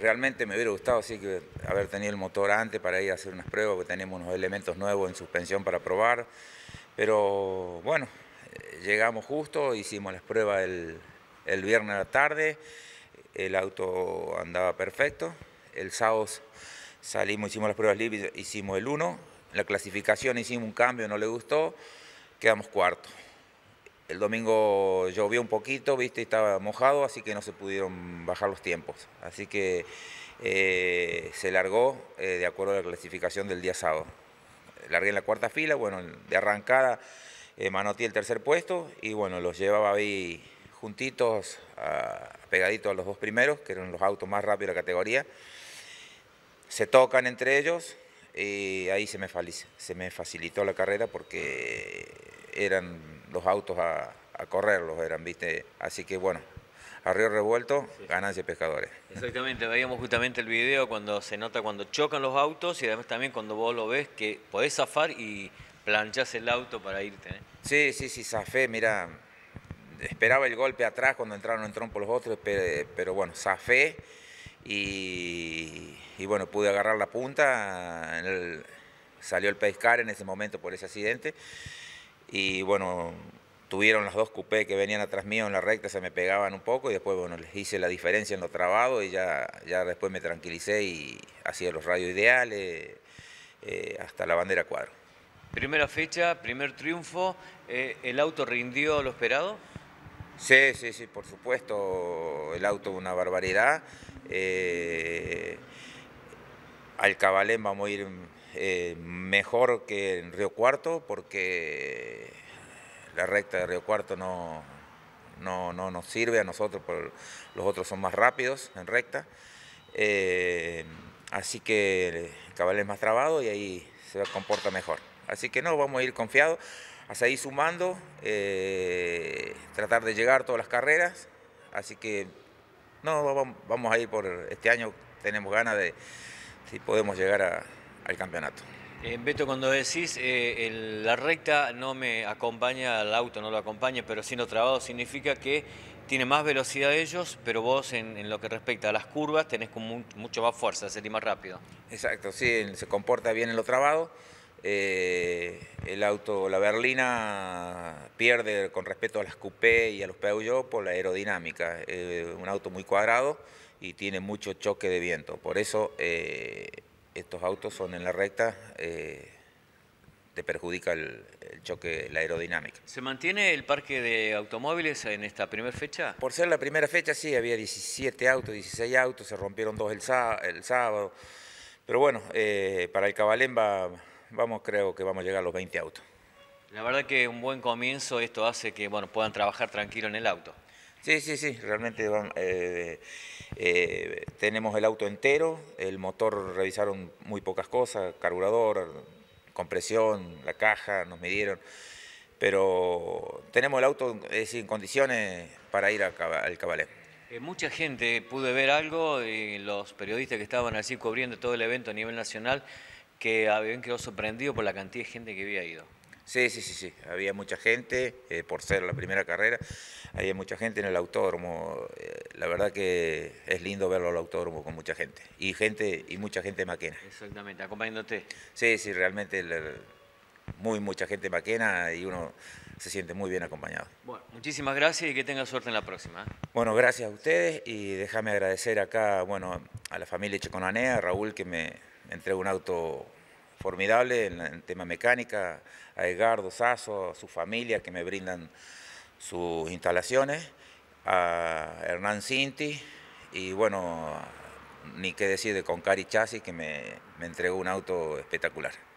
realmente me hubiera gustado sí, que haber tenido el motor antes para ir a hacer unas pruebas, porque tenemos unos elementos nuevos en suspensión para probar. Pero bueno, eh, llegamos justo, hicimos las pruebas el, el viernes a la tarde, el auto andaba perfecto. El sábado salimos, hicimos las pruebas libres, hicimos el 1. La clasificación hicimos un cambio, no le gustó, quedamos cuarto. El domingo llovió un poquito, viste, estaba mojado, así que no se pudieron bajar los tiempos. Así que eh, se largó eh, de acuerdo a la clasificación del día sábado. Largué en la cuarta fila, bueno, de arrancada eh, el tercer puesto y bueno, los llevaba ahí juntitos, pegaditos a los dos primeros, que eran los autos más rápidos de la categoría. Se tocan entre ellos y ahí se me facilitó la carrera porque eran los autos a, a correrlos, eran, ¿viste? Así que bueno, a río revuelto, ganancia de pescadores. Exactamente, veíamos justamente el video cuando se nota cuando chocan los autos y además también cuando vos lo ves que podés zafar y planchás el auto para irte. ¿eh? Sí, sí, sí, zafé, mira, esperaba el golpe atrás cuando entraron en trompo los otros, pero, bueno, zafé y, bueno, pude agarrar la punta, salió el pescar en ese momento por ese accidente y bueno, tuvieron los dos coupés que venían atrás mío en la recta, se me pegaban un poco y después bueno, les hice la diferencia en lo trabado y ya, ya después me tranquilicé y hacía los radios ideales eh, hasta la bandera cuadro. Primera fecha, primer triunfo, eh, ¿el auto rindió lo esperado? Sí, sí, sí, por supuesto, el auto una barbaridad. Eh, al Cabalén vamos a ir eh, mejor que en Río Cuarto porque la recta de Río Cuarto no, no, nos sirve a nosotros, porque los otros son más rápidos en recta. Eh, así que el cabal es más trabado y ahí se comporta mejor. Así que no, vamos a ir confiados, a seguir sumando, eh, tratar de llegar todas las carreras. Así que no, vamos a ir por este año, tenemos ganas de si podemos llegar a, al campeonato. Beto, cuando decís eh, la recta no me acompaña, el auto no lo acompaña, pero siendo trabado significa que tiene más velocidad ellos, pero vos en, lo que respecta a las curvas tenés mucho más fuerza, sería más rápido. Exacto, sí, se comporta bien en lo trabado. Eh, el auto, la berlina pierde con respecto a las coupé y a los Peugeot por la aerodinámica. Eh, un auto muy cuadrado y tiene mucho choque de viento. Por eso estos autos son en la recta, eh, te perjudica el, choque, la aerodinámica. ¿Se mantiene el parque de automóviles en esta primera fecha? Por ser la primera fecha, sí, había 17 autos, 16 autos, se rompieron dos el, sábado. Pero bueno, eh, para el Cabalén vamos, creo que vamos a llegar a los 20 autos. La verdad que un buen comienzo esto hace que bueno, puedan trabajar tranquilo en el auto. Sí, sí, sí, realmente eh, eh, tenemos el auto entero, el motor revisaron muy pocas cosas, carburador, compresión, la caja, nos midieron, pero tenemos el auto sin en condiciones para ir al cabalé. Eh, mucha gente pude ver algo, y los periodistas que estaban así cubriendo todo el evento a nivel nacional, que habían quedado sorprendidos por la cantidad de gente que había ido. Sí, sí, sí, sí. Había mucha gente, eh, por ser la primera carrera, había mucha gente en el autódromo. Eh, la verdad que es lindo verlo al autódromo con mucha gente. Y gente, y mucha gente maquena. Exactamente, acompañándote. Sí, sí, realmente muy mucha gente maquena y uno se siente muy bien acompañado. Bueno, muchísimas gracias y que tenga suerte en la próxima. ¿eh? Bueno, gracias a ustedes y déjame agradecer acá, bueno, a la familia Chaconanea, a Raúl que me entregó un auto formidable en el tema mecánica, a Edgardo Sasso, a su familia que me brindan sus instalaciones, a Hernán Sinti y bueno, ni qué decir de Concari que me entregó un auto espectacular.